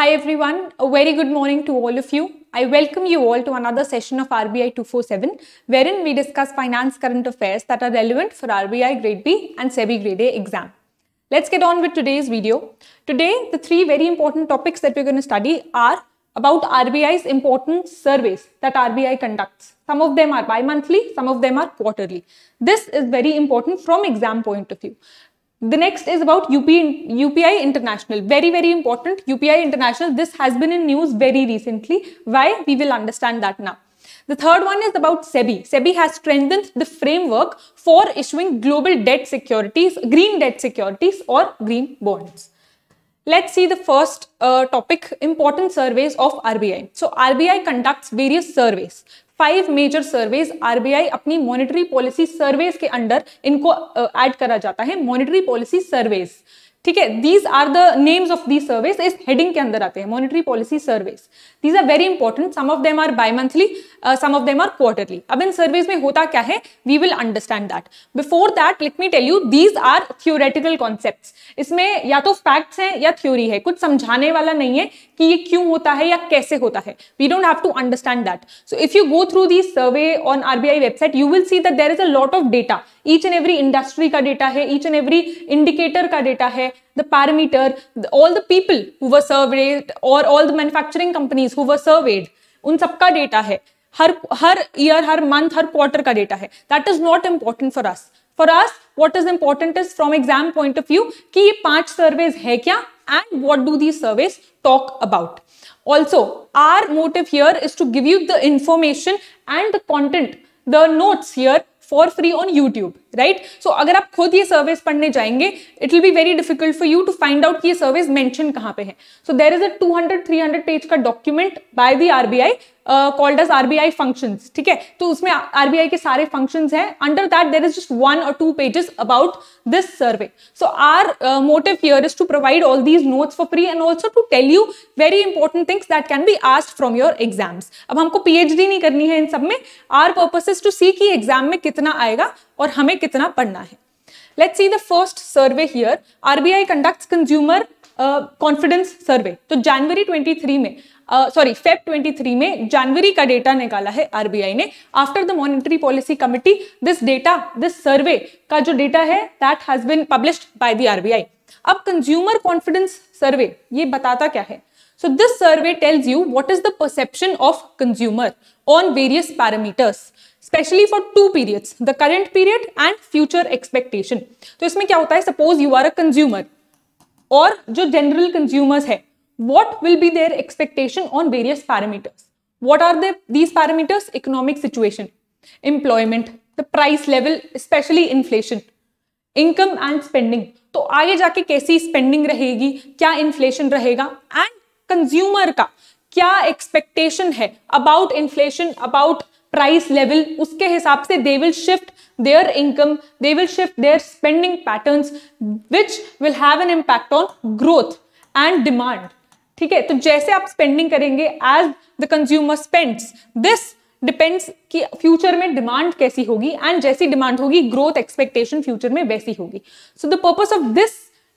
Hi everyone, a very good morning to all of you. I welcome you all to another session of RBI 247 wherein we discuss finance current affairs that are relevant for RBI Grade B and SEBI Grade A exam. Let's get on with today's video. Today, the three very important topics that we're going to study are about RBI's important surveys that RBI conducts. Some of them are bi-monthly, some of them are quarterly. This is very important from exam point of view. The next is about UP, UPI International. Very, very important. UPI International. This has been in news very recently. Why? We will understand that now. The third one is about SEBI. SEBI has strengthened the framework for issuing global debt securities, green debt securities or green bonds. Let's see the first uh, topic, important surveys of RBI. So RBI conducts various surveys five major surveys RBI अपनी monetary policy surveys के under इनको add करा जाता है monetary policy surveys ठीक है these are the names of the service इस heading के अंदर आते हैं monetary policy service these are very important some of them are bimonthly some of them are quarterly अब इन सर्विस में होता क्या है we will understand that before that let me tell you these are theoretical concept इसमें या तो facts हैं या थ्योरी है कुछ समझाने वाला नहीं है कि ये क्यों होता है या कैसे होता है we don't have to understand that so if you go through the survey on RBI website you will see that there is a lot of data each and every industry का डेटा है each and every indicator का data है the parameter, the, all the people who were surveyed or all the manufacturing companies who were surveyed, उन सबका data hai हर हर year हर month हर क्वार्टर का डेटा है that is not important for us for us what is important is from exam point of view कि ये पांच सर्वेज है क्या and what do the surveys talk about also our motive here is to give you the information and the content the notes here for free on YouTube right so अगर आप खुद ये service पढ़ने जाएंगे it will be very difficult for you to find out ये service mention कहाँ पे है so there is a 200 300 page का document by the RBI called as RBI function ठीक है तो उसमें आरबीआई के सारे फंक्शन है under that there is just one or two pages about this survey so our motive here is to provide all these notes for free and also to tell you very important things that can be asked from your exams अब हमको PhD नहीं करनी है इन सब में our purpose is to see की exam में कितना आएगा और हमें कितना पढ़ना है Let's see the first survey here. RBI conducts consumer confidence survey तो जनवरी 23 में सॉरी uh, फेब 23 में जनवरी का डेटा निकाला है आरबीआई ने after the monetary policy committee this data this survey का जो डेटा है that has been published by the RBI अब कंज्यूमर कॉन्फिडेंस सर्वे ये बताता क्या है so this survey tells you what is the perception of consumer on various parameters specially for two periods the current period and future expectation तो इसमें क्या होता है suppose you are a consumer और जो जनरल कंज्यूमर्स है what will be their expectation on various parameters what are these parameters economic situation employment the price level specially inflation income and spending तो आगे जाके कैसी स्पेंडिंग रहेगी क्या inflation रहेगा एंड कंज्यूमर का क्या एक्सपेक्टेशन है about inflation about price level उसके हिसाब से they will shift their income they will shift their spending pattern which will have an impact on growth and demand ठीक है तो जैसे आप स्पेंडिंग करेंगे as the consumer spends this depends कि फ्यूचर में डिमांड कैसी होगी एंड जैसी डिमांड होगी ग्रोथ एक्सपेक्टेशन फ्यूचर में वैसी होगी so the purpose of this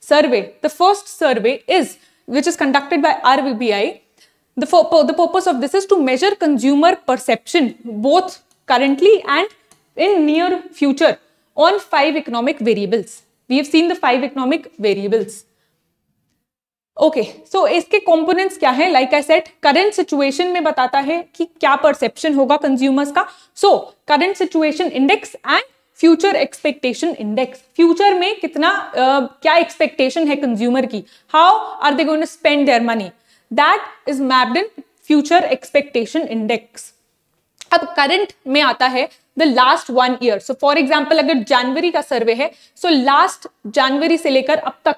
survey the first survey is which is conducted by R B I the, the purpose of this is to measure consumer perception both currently and in near future on five economic variables. We have seen the five economic variables. Okay okay, so so इसके components क्या है like I said current situation में बताता है कि क्या perception होगा consumers का so current situation index and future expectation index future में कितना uh, क्या एक्सपेक्टेशन है कंज्यूमर की how are they going to spend their money that is mapped in future expectation index अब करंट में आता है the last one year so for example अगर जनवरी का सर्वे है सो लास्ट जनवरी से लेकर अब तक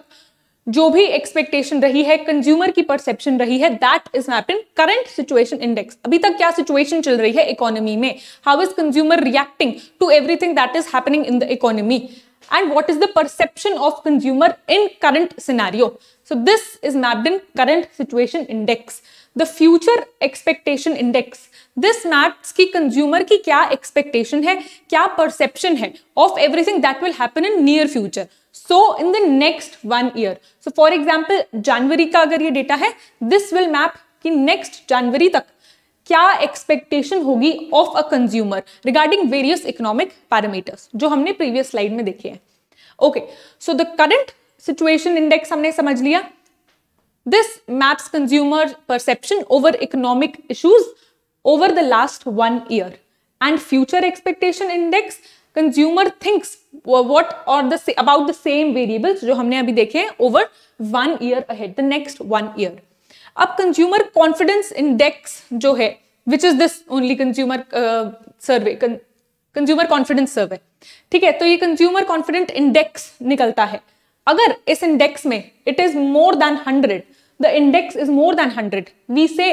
जो भी एक्सपेक्टेशन रही है कंज्यूमर की परसेप्शन रही है that is map in current situation index अभी तक क्या सिचुएशन चल रही है इकोनॉमी में how is consumer reacting to everything that is happening in the economy and what is the perception of consumer in current scenario. So this is mapped in current situation index. The future expectation index. This maps ki consumer ki kya expectation hai, kya perception hai of everything that will happen in near future. So in the next one year. So for example, January ka agar ye data hai, this will map ki next January tak. क्या expectation होगी of a consumer regarding various economic parameters जो हमने previous slide में देखे हैं okay so the current situation index हमने समझ लिया this maps consumer perception over economic issues over the last one year and future expectation index consumer thinks what or the about the same variables जो हमने अभी देखे हैं over one year ahead the next one year अब consumer confidence index जो है which is this only consumer survey consumer confidence survey ठीक है तो ये कंज्यूमर कॉन्फिडेंट इंडेक्स निकलता है अगर इस इंडेक्स में it is more than hundred the index is more than hundred we say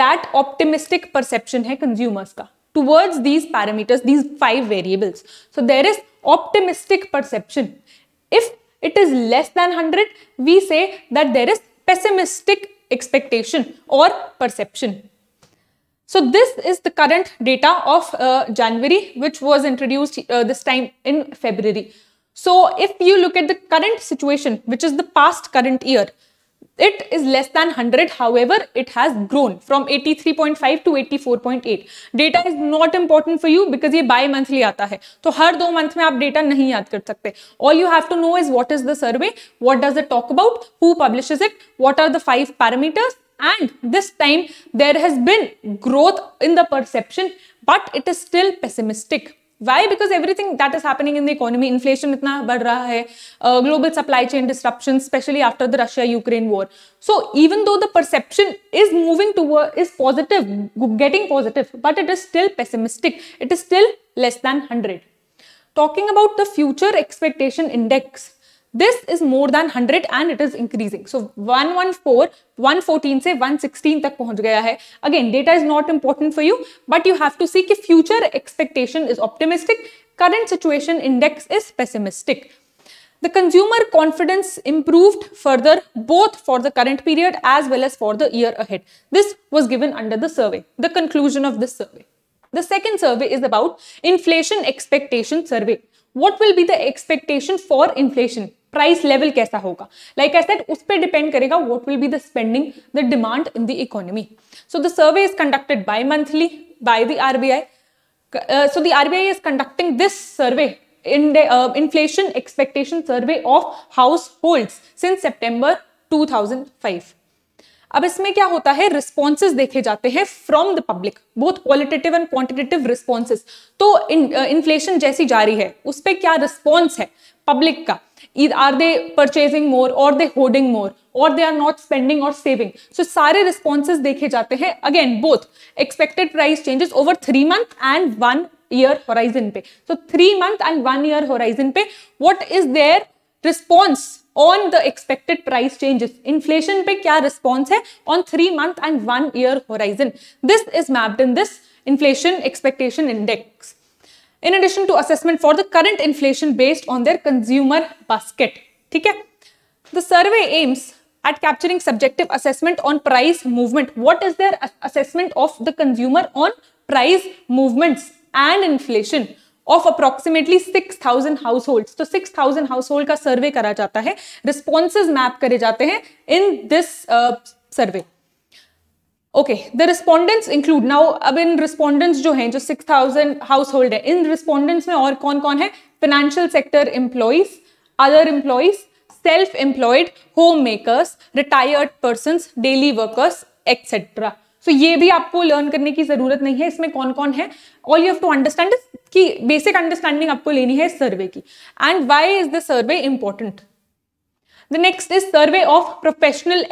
that optimistic perception है कंज्यूमर्स का towards these parameters these five variables so there is optimistic perception if it is less than hundred we say that there is pessimistic expectation or perception. So this is the current data of uh, January, which was introduced uh, this time in February. So if you look at the current situation, which is the past current year, it is less than 100 however it has grown from 83.5 to 84.8 data is not important for you because ye bi monthly aata hai to har do month mein update. data nahi yaad sakte all you have to know is what is the survey what does it talk about who publishes it what are the five parameters and this time there has been growth in the perception but it is still pessimistic why? Because everything that is happening in the economy, inflation is uh, global supply chain disruptions, especially after the Russia-Ukraine war. So even though the perception is moving to is positive, getting positive, but it is still pessimistic. It is still less than 100. Talking about the future expectation index, this is more than 100 and it is increasing. So 114, 114 से 116 तक पहुंच गया है. Again, data is not important for you, but you have to see कि future expectation is optimistic, current situation index is pessimistic. The consumer confidence improved further both for the current period as well as for the year ahead. This was given under the survey, the conclusion of this survey. The second survey is about inflation expectation survey. What will be the expectation for inflation? Price level कैसा होगा like I said उस पर depend करेगा what will be the spending the demand in the economy so the survey is conducted by monthly by the RBI so the RBI is conducting this survey in the uh, inflation expectation survey of households since September 2005 अब इसमें क्या होता है responses देखे जाते हैं from the public both qualitative and quantitative responses तो inflation uh, जैसी जारी है उस पर क्या रिस्पॉन्स है पब्लिक का are they purchasing more or they hoarding more or they are not spending or saving so सारे responses देखे जाते again both expected price changes over three month and one year horizon पे so three month and one year horizon पे what is their response on the expected price changes inflation पे क्या response on three month and one year horizon this is mapped in this inflation expectation index in addition to assessment for the current inflation based on their consumer basket ठीक है the survey aims at capturing subjective assessment on price movement what is their assessment of the consumer on price movement and inflation of approximately six thousand household तो six thousand household का survey करा जाता है response map करे जाते हैं in this survey okay the respondents include now अब इन रिस्पॉन्डेंट्स जो हैं जो सिक्स थाउजेंड हाउस होल्ड है इन रिस्पॉन्डेंट्स में और कौन कौन है financial sector employees other employees self employed homemakers retired person daily workers etcetera so ये भी आपको लर्न करने की जरूरत नहीं है इसमें कौन कौन है all you have to understand कि बेसिक अंडरस्टैंडिंग आपको लेनी है सर्वे की and why is the survey important the next is survey of professional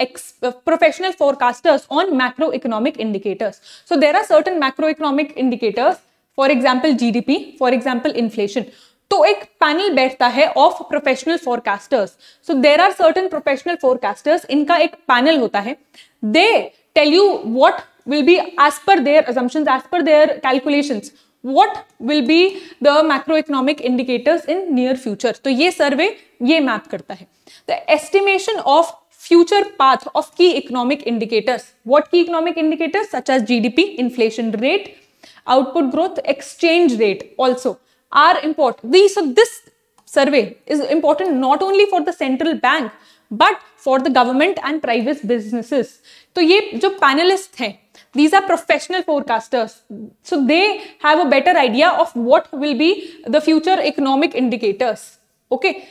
professional forecasters on macroeconomic indicators so there are certain macroeconomic indicators for example G D P for example inflation तो एक panel बैठता है ऑफ professional forecasters so there are certain professional forecasters इनका एक panel होता है they tell you what will be as per their as per their calculations what will be the macroeconomic indicators in near future तो ये सर्वे ये map करता है the estimation of future path of key economic indicators what key economic indicators such as GDP inflation rate output growth exchange rate also are important these so this survey is important not only for the central bank but for the government and private businesses तो ये जो panelist हैं These are professional forecasters. So they have a better idea of what will be the future economic indicators. Okay.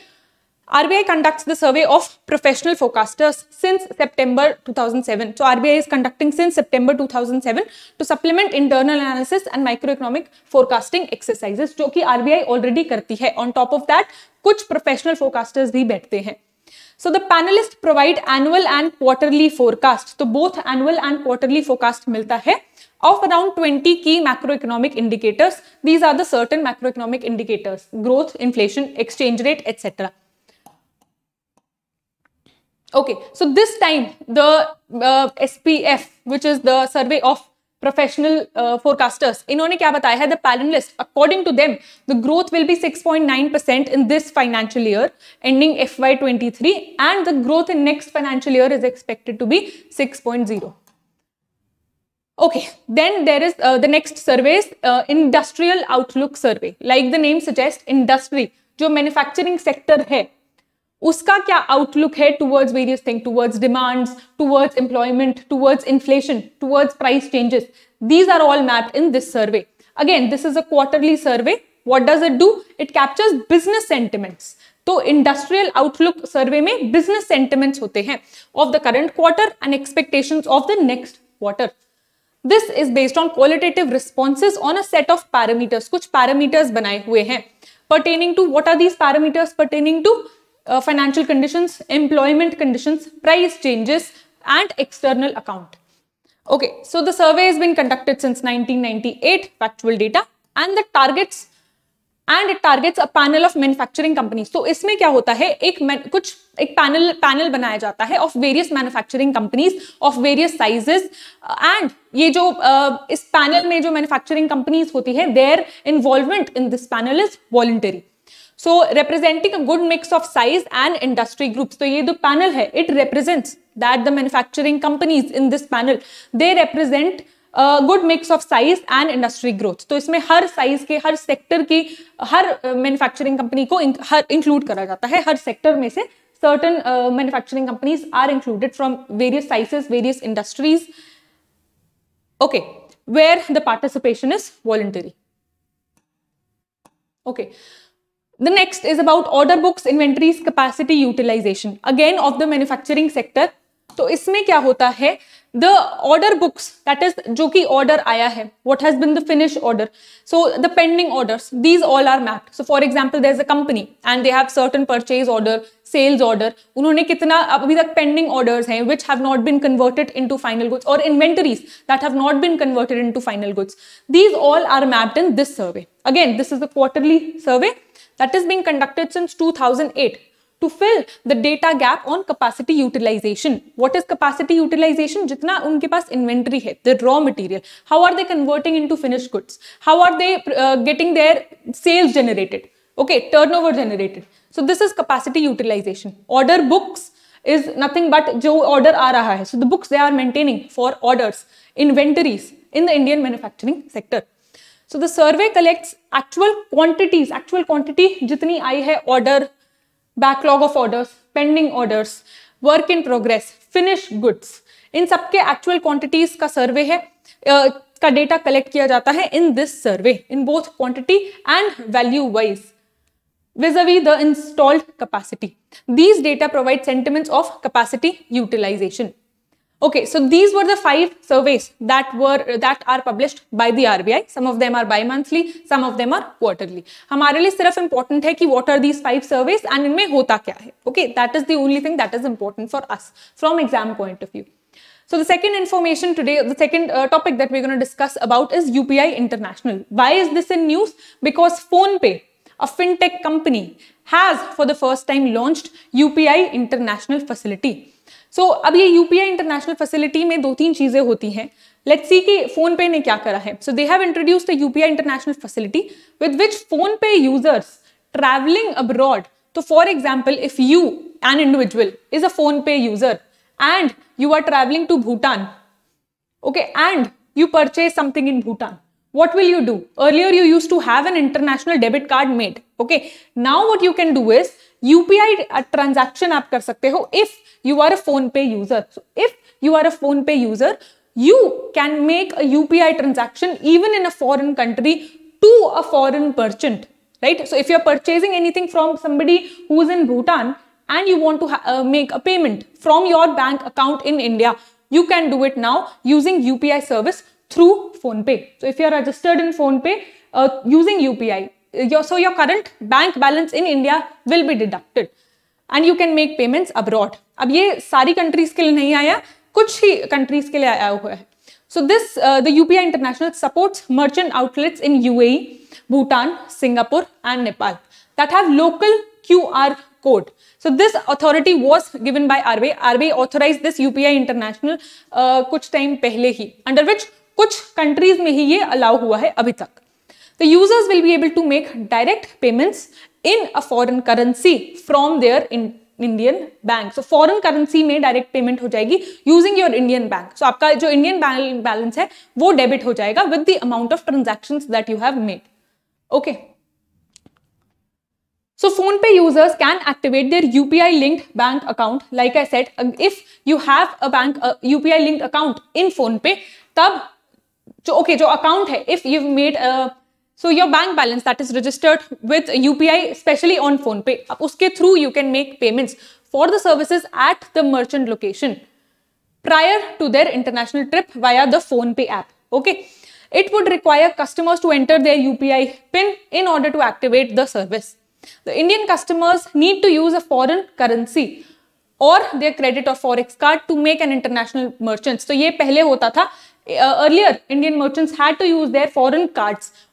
RBI conducts the survey of professional forecasters since September 2007. So RBI is conducting since September 2007 to supplement internal analysis and microeconomic forecasting exercises which RBI already does. On top of that, some professional forecasters also बैठते So the panelists provide annual and quarterly forecast. तो both annual and quarterly forecast मिलता है of around 20 key macroeconomic indicators. These are the certain macroeconomic indicators: growth, inflation, exchange rate, etc. Okay, so this time the uh, SPF, which is the survey of professional forecasters uh, इन्होंने क्या बताया है the panelist according to them the growth will be 6.9 percent in this financial year ending F Y twenty three and the growth in next financial year is expected to be 6.0 okay then there is uh, the next surveys uh, industrial outlook survey like the name suggests industry जो manufacturing sector है उसका क्या outlook है towards various thing towards demands towards employment towards inflation towards price changes these are all map in this survey again this is a quarterly survey what does it do it captures business sentiments तो industrial outlook survey में business sentiments होते हैं of the current quarter and expectation of the next quarter this is based on qualitative responses on a set of parameters कुछ parameters बनाए हुए हैं pertaining to what are these parameters pertaining to Uh, financial conditions, employment conditions, price changes and external account. Okay, so the survey has been conducted since 1998, factual data and the targets and it targets a panel of manufacturing companies. So, इसमें क्या होता है? एक कुछ panel panel बनाया जाता of various manufacturing companies of various sizes uh, and ये uh, panel में manufacturing companies होती their involvement in this panel is voluntary. So representing a good mix of size and industry groups. So this panel है, it represents that the manufacturing companies in this panel, they represent a good mix of size and industry growth. So, हर size के sector, sector की uh, manufacturing company company को इन, हर sector, करा जाता certain uh, manufacturing companies are included from various sizes, various industries. Okay, where the participation is voluntary. Okay, the next is about order books, inventories, capacity, utilization. Again, of the manufacturing sector. So, isme kya hota hai? The order books, that is, jo order aya hai. What has been the finished order? So, the pending orders, these all are mapped. So, for example, there's a company and they have certain purchase order, sales order. Unhone kitna abhi tak pending orders which have not been converted into final goods or inventories that have not been converted into final goods. These all are mapped in this survey. Again, this is a quarterly survey that is being conducted since 2008 to fill the data gap on capacity utilization. What is capacity utilization? Jitna unke paas inventory hai, the raw material. How are they converting into finished goods? How are they uh, getting their sales generated? Okay, turnover generated. So this is capacity utilization. Order books is nothing but jo order aa raha hai. So the books they are maintaining for orders, inventories in the Indian manufacturing sector. So the survey collects actual quantities actual quantity जितनी आई है order backlog of orders pending orders work in progress finish goods इन सबके actual quantities का सर्वे है uh, का data collect किया जाता है in this survey in both quantity and value wise vis-a-vis the installed capacity. These data provide sentiments of capacity utilization. Okay, so these were the five surveys that were that are published by the RBI. Some of them are bi-monthly, some of them are quarterly. हमारे लिए सिर्फ important है कि what are these five surveys and इनमें होता क्या है. Okay, that is the only thing that is important for us from exam point of view. So the second information today, the second uh, topic that we're going to discuss about is UPI International. Why is this in news? Because PhonePay, a fintech company, has for the first time launched UPI International facility. So so, अब ये UPI international facility में दो तीन चीजें होती हैं let's सी कि phone पे ने क्या करा है so they have introduce the UPI international facility with which PhonePe users travelling abroad तो for example if you an individual is a PhonePe user and you are travelling to Bhutan okay and you purchase something in Bhutan what will you do earlier you use to have an international debit card made okay now what you can do is UPI transaction आप कर सकते हो if you are a phone pay user so if you are a phone pay user you can make a upi transaction even in a foreign country to a foreign merchant right so if you're purchasing anything from somebody who's in bhutan and you want to uh, make a payment from your bank account in india you can do it now using upi service through Phone Pay. So if you are registered in Phone uh, using UPI, uh, your, so your current bank balance in India will be deducted. And you can make payments abroad अब ये सारी countries के लिए नहीं आया कुछ ही countries के लिए आया हुआ है so this the UPI international supports merchant outlets in you Bhutan Singapore and Nepal that have local QR code so this authority was given by RB RB authorise this UPI international कुछ टाइम पहले ही under which कुछ countries में ही ये allow हुआ है अभी तक the users will be able to make direct payments in a foreign currency from their in Indian bank so foreign currency में डायरेक्ट पेमेंट हो जाएगी using your Indian bank so आपका जो इंडियन बैलेंस है वो डेबिट हो जाएगा with the amount of transaction that you have made okay So phone pay users can activate their UPI linked bank account. Like I said, if you have a bank a UPI linked account in phone pay tab jo okay, jo account hai if you've made a So your bank balance that is registered with UPI, especially on PhonePe, uske through you can make payments for the services at the merchant location prior to their international trip via the PhonePe app. Okay. It would require customers to enter their UPI PIN in order to activate the service. The Indian customers need to use a foreign currency or their credit or forex card to make an international merchant. So, this was होता था earlier Indian merchants had to use their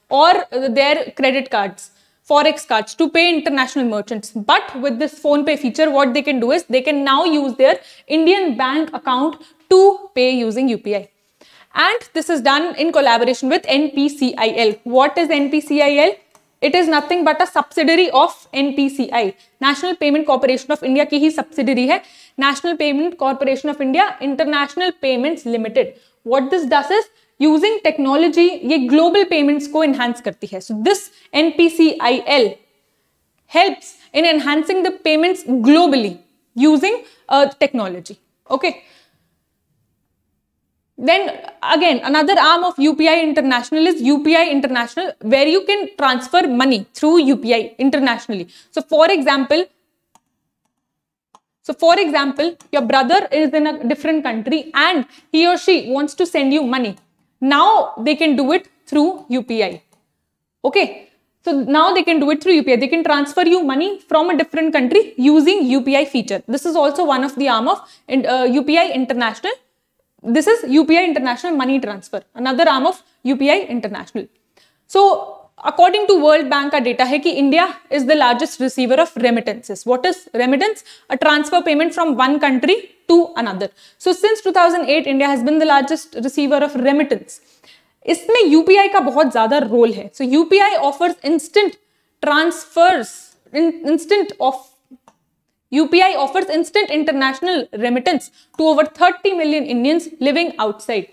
or their credit cards, forex cards to pay international merchants. But with this phone pay feature, what they can do is they can now use their Indian bank account to pay using UPI. And this is done in collaboration with NPCIL. What is NPCIL? It is nothing but a subsidiary of NPCI. National Payment Corporation of India ki hi subsidiary hai. National Payment Corporation of India International Payments Limited. What this does is using technology ये global payments को enhance करती है so this helps in enhancing the payments globally using uh, technology. Okay. Then again, another arm of UPI International is UPI International, where you can transfer money through UPI internationally. So, for example, so for example, your brother is in a different country and he or she wants to send you money. Now they can do it through UPI. Okay. So now they can do it through UPI. They can transfer you money from a different country using UPI feature. This is also one of the arm of uh, UPI International. This is UPI International Money Transfer, another arm of UPI International. So according to World Bank का data है कि India is the largest receiver of remittances what is remittance a transfer payment from one country to another so since 2008 India has been the largest receiver of remittance इसमें UPI का बहुत ज्यादा role है so UPI offers instant transfers instant of UPI offers instant international remittance to over 30 million Indians living outside.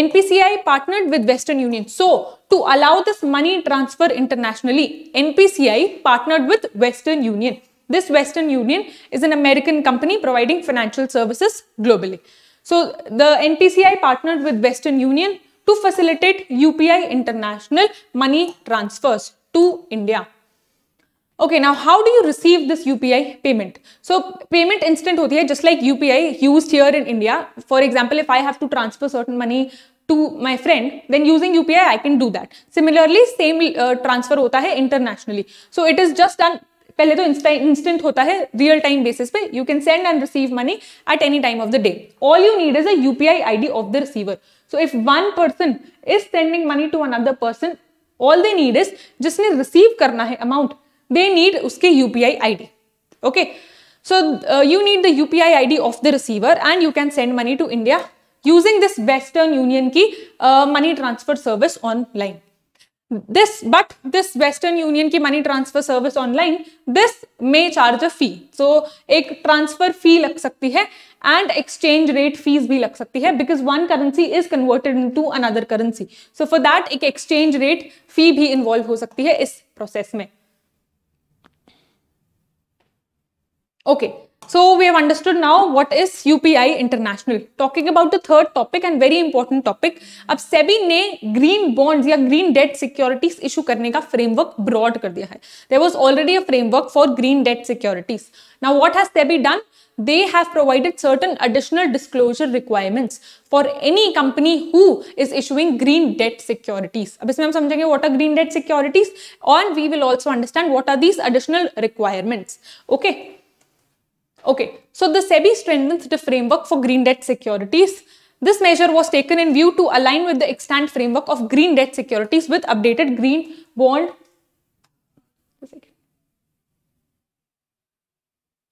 NPCI partnered with Western Union. So, to allow this money transfer internationally, NPCI partnered with Western Union. This Western Union is an American company providing financial services globally. So, the NPCI partnered with Western Union to facilitate UPI international money transfers to India. Okay, now how do you receive this UPI payment? So payment instant hoti hai, just like UPI used here in India. For example, if I have to transfer certain money to my friend, then using UPI, I can do that. Similarly, same uh, transfer hota hai internationally. So it is just done, pehle to insta instant hota hai, real time basis pe. You can send and receive money at any time of the day. All you need is a UPI ID of the receiver. So if one person is sending money to another person, all they need is, just receive karna hai amount, they need uske UPI ID. Okay. So uh, you need the UPI ID of the receiver and you can send money to India using this Western Union ki uh, money transfer service online. This, but this Western Union ki money transfer service online, this may charge a fee. So एक transfer fee लग सकती है and exchange rate fees भी लग सकती है because one currency is converted into another currency. So for that एक exchange rate fee भी involve हो सकती है इस process में. Okay, so we have understood now what is UPI International. Talking about the third topic and very important topic. अब SEBI ने green bonds या green debt securities issue करने framework broad. ब्रॉड कर दिया है there was already a framework for green debt securities now what has they have provided certain additional disclosure requirements for any company who is issuing green debt securities. Now, इसमें हम understand what are green debt securities and we will also understand what are these additional requirements. Okay. Okay, so the SEBI strengthens the framework for green debt securities. This measure was taken in view to align with the extant framework of green debt securities with updated green bond.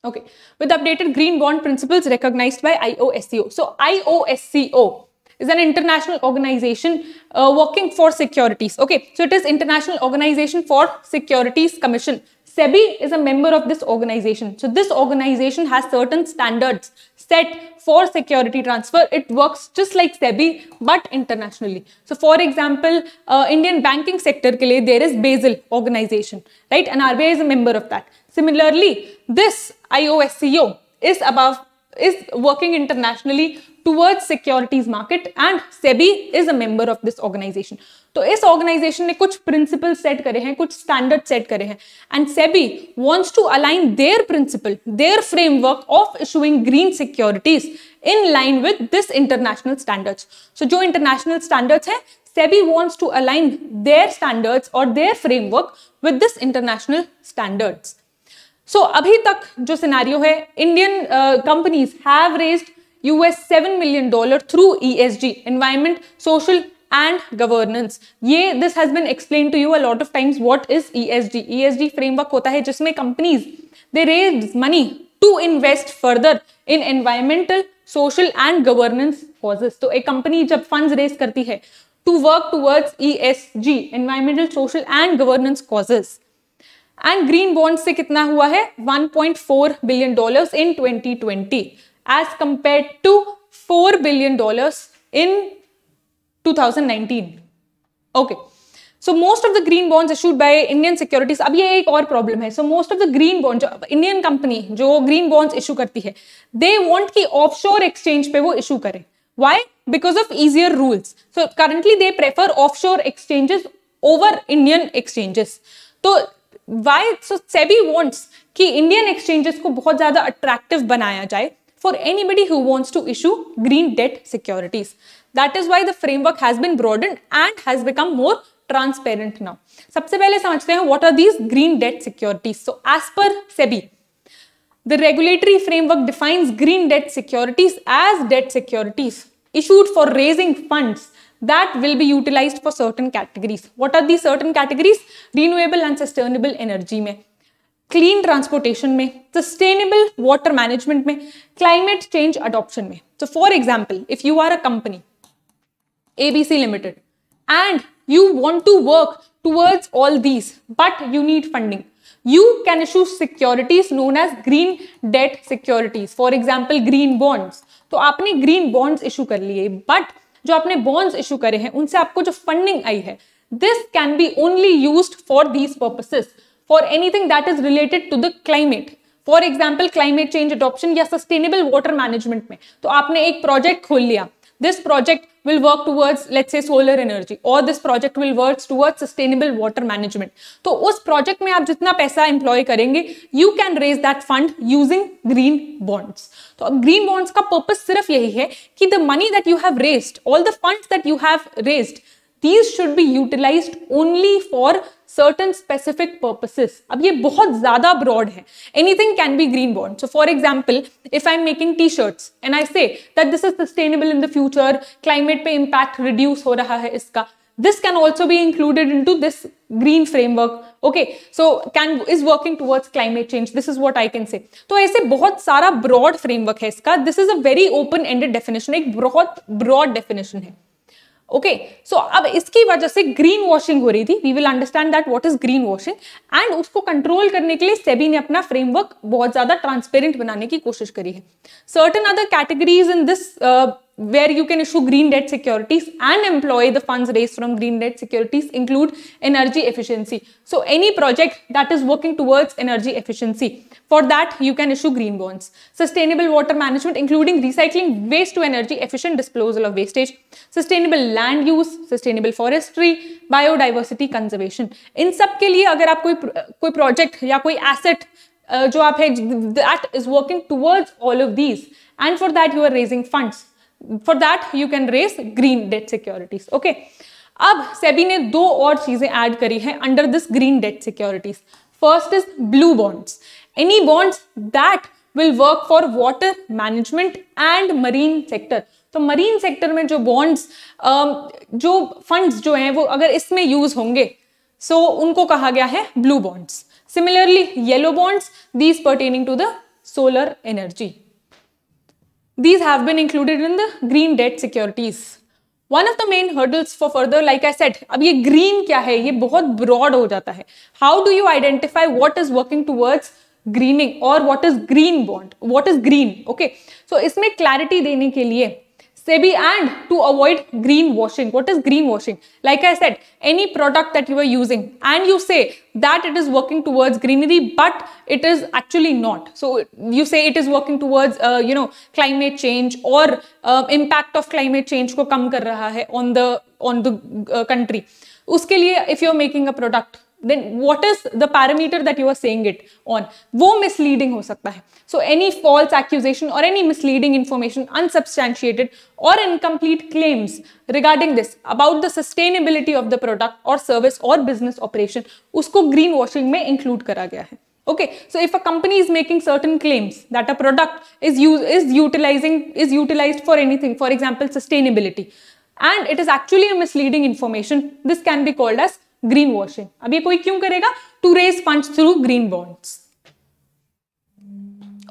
Okay, with updated green bond principles recognized by IOSCO. So IOSCO is an international organization uh, working for securities. Okay, so it is International Organization for Securities Commission. SEBI is a member of this organization. So this organization has certain standards set for security transfer. It works just like SEBI but internationally. So for example, uh, Indian banking sector ke liye, there is Basel organization, right? And RBI is a member of that. Similarly, this IOSCO is above is working internationally towards securities market and SEBI is a member of this organization. तो इस organisation ने कुछ principal set करे हैं कुछ standard set करे हैं and SEBI wants to align their principal their framework of issuing green securities in line with this international standards so जो इंटरनेशनल स्टैंडर्ड्स हैं SEBI wants to align their standards or their framework with this international standards. So अभी तक जो scenario है Indian companies have raise US seven million dollar through E S G environment social and governance ये this has been explain to you a of times what is E S D E S D framework होता है जिसमें companies they raise money to invest further in environmental social and governance causes तो एक company जब fund raise करती है to work towards E S G environmental social and governance causes and green bond से कितना हुआ है 1.4 billion dollars in 2020 as compare to 4 billion dollars in 2019 okay so most of the green bonds issued by Indian securities अब ये एक और problem है so most of the green bond Indian company जो ग्रीन बॉन्ड्स इशू करती है they want की offshore exchange पे वो इशू करें why because of easier rules so currently they prefer offshore exchanges over Indian exchanges तो why so SEBI wants कि Indian exchanges को बहुत ज़्यादा अट्रैक्टिव बनाया जाए for anybody who wants to issue green debt securities. That is why the framework has been broadened and has become more transparent now. सबसे पहले समझते हैं what are these green debt securities. So as per SEBI, the regulatory framework defines green debt securities as debt securities issued for raising funds that will be utilized for certain categories. What are these certain categories? Renewable and sustainable energy में clean transportation में sustainable water management में climate change adoption में So for example, if you are a company, ABC Limited, and you want to work towards all these, but you need funding. You can issue securities known as green debt securities. For example, green bonds. have issued green bonds issue but जो आपने bonds issue करे हैं उनसे आपको जो funding आई है this can be only use for these purposes for anything that is related to the climate for example climate change adoption या सस्टेनेबल वाटर मैनेजमेंट में तो आपने एक प्रोजेक्ट खोल लिया this project will work towards let's say solar energy or this project will work towards sustainable water management तो us project mein aap jitna paisa employ karenge you can raise that fund using green bonds तो ab green bonds ka purpose sirf yahi hai ki the money that you have raised all the funds that you have raised these should be utilized only for certain specific purposes ab ye bahut zyada broad hai anything can be green bond so for example if i'm making t-shirts and i say that this is sustainable in the future climate pe impact reduce ho raha hai iska this can also be included into this green framework okay so can is working towards climate change this is what i can say to aise bahut a broad framework hai iska this is a very open ended definition ek bahut broad definition hai okay so अब इसकी वजह से greenwashing हो रही थी we will understand that what is greenwashing and उसको control करने के लिए सेबी ने अपना फ्रेमवर्क बहुत ज्यादा ट्रांसपेरेंट बनाने की कोशिश करी है certain other categories in this where you can issue green debt securities and employ the funds raised from green debt securities include energy efficiency. So any project that is working towards energy efficiency, for that you can issue green bonds. Sustainable water management including recycling waste to energy efficient disposal of wastage, sustainable land use, sustainable forestry, biodiversity conservation. In सब ke liye agar aap koi koi project ya koi asset uh, जो आप that is working towards all of these and for that you are raising funds for that you can raise green debt securities okay अब SEBI ने दो और चीजें add करी हैं under this green debt securities first is blue bonds any bonds that will work for water management and marine sector तो marine sector में जो बॉन्ड्स um, जो फंड्स जो हैं वो अगर इसमें यूज होंगे सो so, उनको कहा गया है blue bonds similarly yellow bonds these pertaining to the solar energy These have been included in the green debt securities. One of the main hurdles for further, like I said, अब ये green क्या है? ये बहुत broad How do you identify what is working towards greening or what is green bond? What is green? Okay. So इसमें clarity देने के लिए SEBI and to avoid greenwashing. What is greenwashing? Like I said, any product that you are using and you say that it is working towards greenery, but it is actually not. So you say it is working towards, uh, you know, climate change or uh, impact of climate change ko kam kar raha hai on the on the uh, country. Uske liye, if you are making a product, then what is the parameter that you are saying it on wo misleading ho sakta hai so any false accusation or any misleading information unsubstantiated or incomplete claims regarding this about the sustainability of the product or service or business operation usko greenwashing washing mein include kara gaya hai okay so if a company is making certain claims that a product is is utilizing is utilized for anything for example sustainability and it is actually a misleading information this can be called as greenwashing अब ये कोई क्यों करेगा to raise fund through green bonds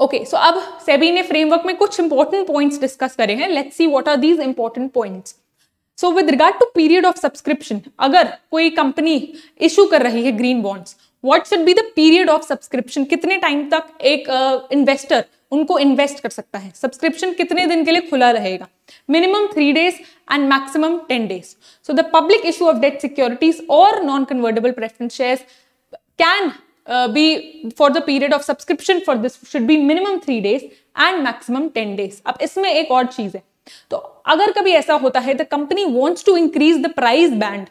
okay so अब SEBI ने framework में कुछ important points discuss करे हैं let's see what are these important points so with regard to period of subscription अगर कोई कंपनी इशू कर रही है green bonds what should be the period of subscription कितने टाइम तक एक इन्वेस्टर uh, उनको इन्वेस्ट कर सकता है सब्सक्रिप्शन कितने दिन के लिए खुला रहेगा minimum three days and maximum ten days so the public issue of debt securities और non convertible preference shares can be for the period of subscription for this should be minimum three days and maximum ten days अब इसमें एक और चीज है तो अगर कभी ऐसा होता है the company wants to increase the price band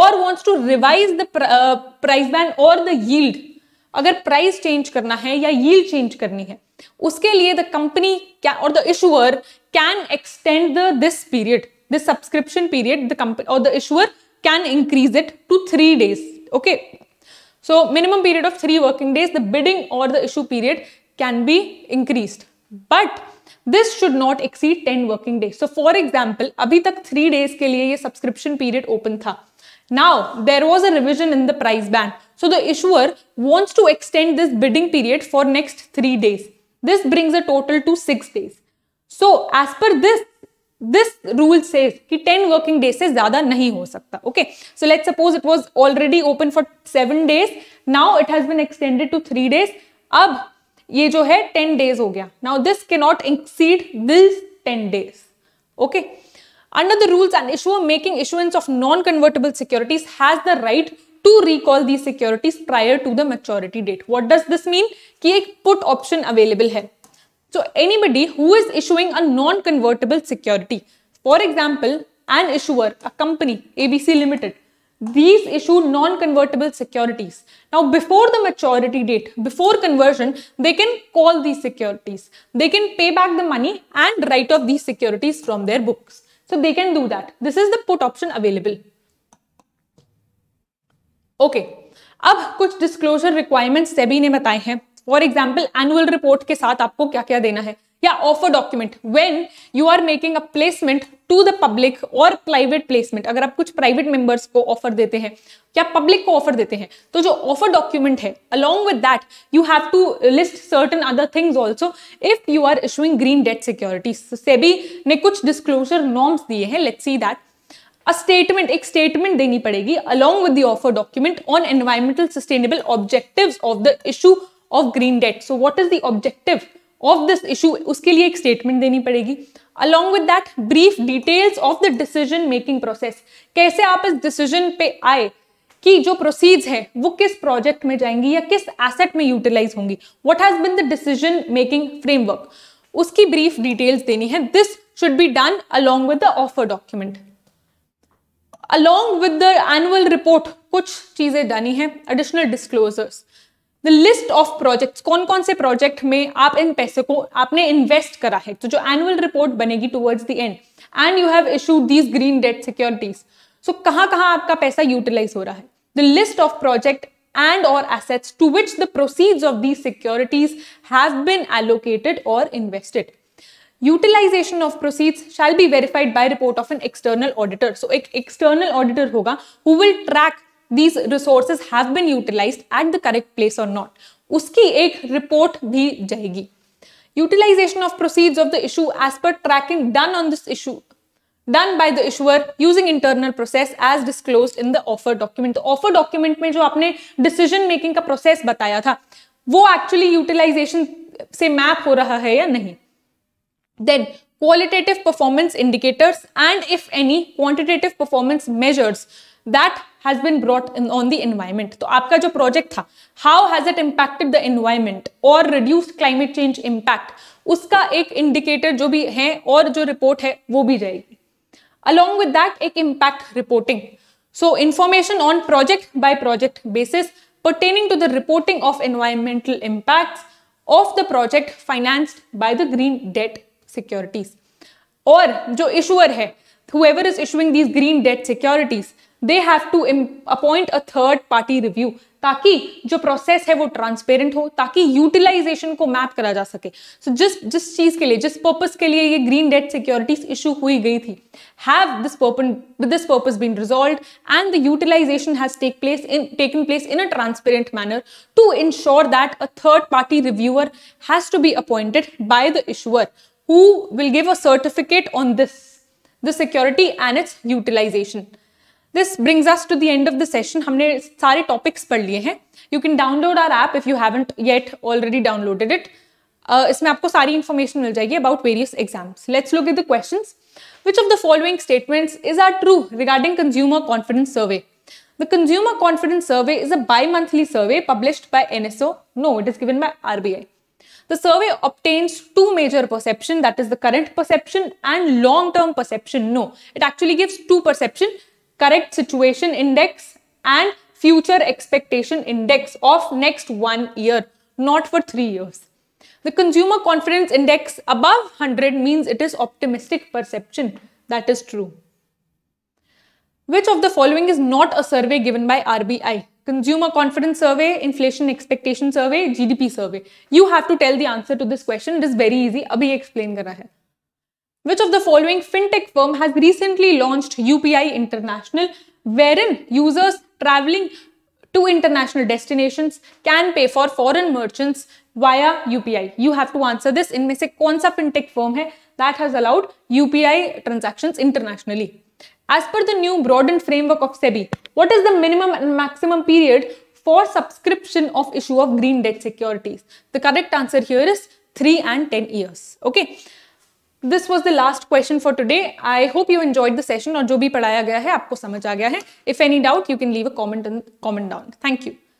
और wants to revise the price band और द यील्ड अगर प्राइस चेंज करना है या यील्ड चेंज करनी है उसके लिए द कंपनी क्या और the issuer can extend the this period this subscription period और the issuer can increase it to three days okay so minimum period of three working days the bidding और the issue period can be increased but this should not exceed ten working days so for example अभी तक three days के लिए ये subscription period open था now there was a revision in the price band so the issuer wants to extend this bidding period for next three days This brings a total to 6 days. So as per this this rule says ki 10 working days se zyada nahi ho sakta okay so let's suppose it was already open for 7 days now it has been extended to 3 days ab ye jo hai 10 days ho gaya now this cannot exceed this 10 days okay under the rules an issuer making issuance of non convertible securities has the right to recall these securities prior to the maturity date. What does this mean? कि एक put option available है. So anybody who is issuing a non-convertible security, for example, an issuer, a company, ABC Limited, these issue non-convertible securities. Now, before the maturity date, before conversion, they can call these securities. They can pay back the money and write off these securities from their books. So they can do that. This is the put option available. Okay अब कुछ disclosure requirement SEBI ने बताए हैं for example annual report के साथ आपको क्या क्या देना है या offer document when you are making a placement to the public और प्राइवेट प्लेसमेंट अगर आप कुछ प्राइवेट मेंबर्स को ऑफर देते हैं या पब्लिक को ऑफर देते हैं तो जो ऑफर डॉक्यूमेंट है along with that you have to list certain other things also if you are issuing green debt security SEBI ने कुछ डिस्क्लोजर नॉर्म्स दिए हैं let see that a statement एक स्टेटमेंट देनी पड़ेगी along with the offer document on environmental sustainable objective of the issue of green debt so what is the objective of this issue उसके लिए एक statement देनी पड़ेगी along with that brief details of the decision making process कैसे आप इस decision पे आए कि जो प्रोसीड्स है वो किस प्रोजेक्ट में जाएंगी या किस एसेट में यूटिलाइज होंगी what has been the decision making framework उसकी ब्रीफ डिटेल्स देनी है this should be done along with the offer document along with the annual report कुछ चीज़ें डनी है additional disclosures the list of projects कौन कौन से प्रोजेक्ट में आप इन पैसे को आपने इन्वेस्ट करा है तो जो एनुअल रिपोर्ट बनेगी towards the end and you have issue these green debt securities so कहाँ कहाँ आपका पैसा यूटिलाइज हो रहा है the list of project and और assets to which the proceeds of these securities have been allocated और invested utilisation of proceeds shall be verified by report of an external auditor so एक external auditor होगा who will track these resources have bin utilise at the correct place और not उसकी एक report भी जाएगी utilisation of proceeds of the issue as per tracking done on this issue done by the issuer using internal process as disclose in the offer document offer document में जो आपने decision making का process बताया था वो actually utilisation से map हो रहा है या नहीं Then qualitative performance indicators and if any quantitative performance measures that has been brought in on the environment. So your project project how has it impacted the environment or reduced climate change impact Uska ek indicator जो भी है report जो report है along with that ek impact reporting so information on project by project basis pertaining to the reporting of environmental impacts of the project financed by the green debt securities और जो issuer है whoever is issuing these green debt securities they have to appoint a third party review ताकि जो process है वो transparent हो ताकि utilisation को मैप करा जा सके सो so, जिस जिस चीज के लिए जिस पर्पस के लिए ये ग्रीन डेट सिक्योरिटीज इशू हुई गई थी have this with this purpose been resolve and the utilisation has take place in taken place in a transparent manner to ensure that a third party reviewer has to be appointed by the issuer who will give a certificate on this, the security and its utilization. This brings us to the end of the session. We have topics पढ़ लिए You can download our app if you haven't yet already downloaded it. Uh, इसमें will सारी information mill about various exams. Let's look at the questions. Which of the following statements is are true regarding consumer confidence survey? The consumer confidence survey is a bi-monthly survey published by NSO. No, it is given by RBI. The survey obtains two major perception, that is the current perception and long-term perception. No, it actually gives two perception, correct situation index and future expectation index of next one year, not for three years. The consumer confidence index above 100 means it is optimistic perception. That is true. Which of the following is not a survey given by RBI? consumer confidence survey, inflation expectation survey, GDP survey. You have to tell the answer to this question. It is very easy. Abhi explain kar raha hai. Which of the following fintech firm has recently launched UPI International, wherein users traveling to international destinations can pay for foreign merchants via UPI? You have to answer this. In में से कौन सा fintech firm है that has allowed UPI transactions internationally? As per the new broadened framework of SEBI, what is the minimum and maximum period for subscription of issue of green debt securities? The correct answer here is 3 and 10 years. Okay. This was the last question for today. I hope you enjoyed the session or jo bhi padhaya gaya hai, aapko samajh gaya hai. If any doubt, you can leave a comment, in, comment down. Thank you.